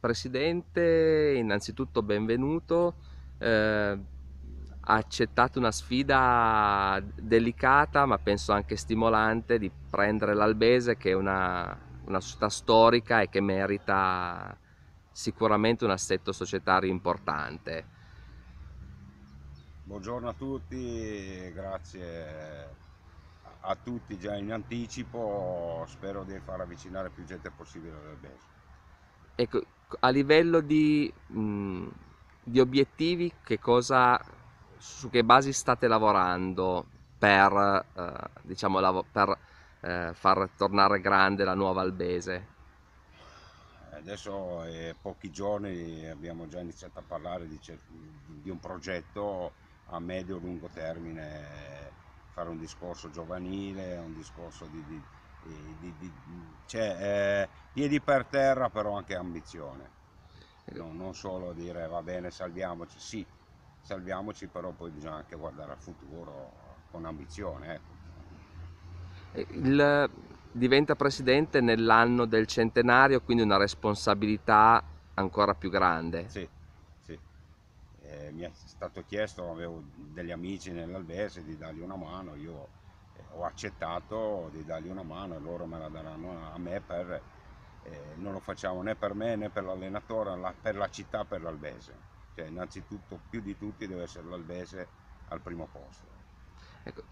Presidente, innanzitutto benvenuto, eh, ha accettato una sfida delicata ma penso anche stimolante di prendere l'Albese che è una, una società storica e che merita sicuramente un assetto societario importante. Buongiorno a tutti, grazie a tutti già in anticipo, spero di far avvicinare più gente possibile all'Albese. Ecco, a livello di, mh, mm, di obiettivi, che cosa, su che basi state lavorando per, eh, diciamo, lav- per eh, far tornare grande la nuova Albese? Adesso è pochi giorni abbiamo già iniziato a parlare di, di un progetto a medio-lungo termine, fare un discorso giovanile, un discorso di, di di, di, cioè, eh, piedi per terra però anche ambizione, non, non solo dire va bene salviamoci, sì, salviamoci però poi bisogna anche guardare al futuro con ambizione. Ecco. Eh, il, diventa presidente nell'anno del centenario, quindi una responsabilità ancora più grande. Sì, sì. Eh, mi è stato chiesto, avevo degli amici nell'Albese di dargli una mano, io ho accettato di dargli una mano e loro me la daranno a me per, eh, non lo facciamo né per me né per l'allenatore, la, per la città, per l'Albese. Cioè, innanzitutto, più di tutti deve essere l'Albese al primo posto. Ecco,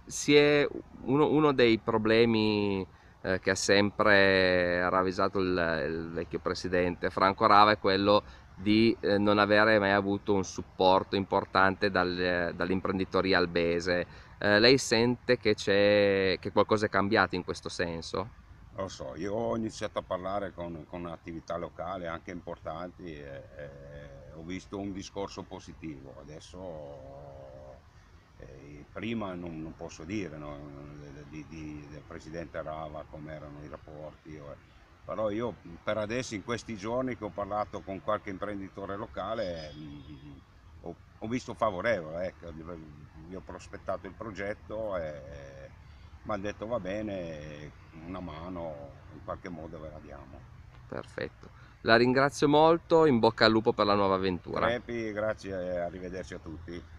uno, uno, dei problemi eh, che ha sempre ravvisato il, il, vecchio presidente Franco Rava è quello di eh, non avere mai avuto un supporto importante dal, dall'imprenditoria albese. Eh, lei sente che, che, qualcosa è cambiato in questo senso? Lo so, io ho iniziato a parlare con, con attività locali anche importanti e, e ho visto un discorso positivo. Adesso prima non, non posso dire no? di, di, del presidente Rava come erano i rapporti, però io per adesso in questi giorni che ho parlato con qualche imprenditore locale mm, ho, ho visto favorevole, ecco, gli ho prospettato il progetto e mi hanno detto va bene, una mano in qualche modo ve la diamo. Perfetto. La ringrazio molto, in bocca al lupo per la nuova avventura. Crepi, grazie e arrivederci a tutti.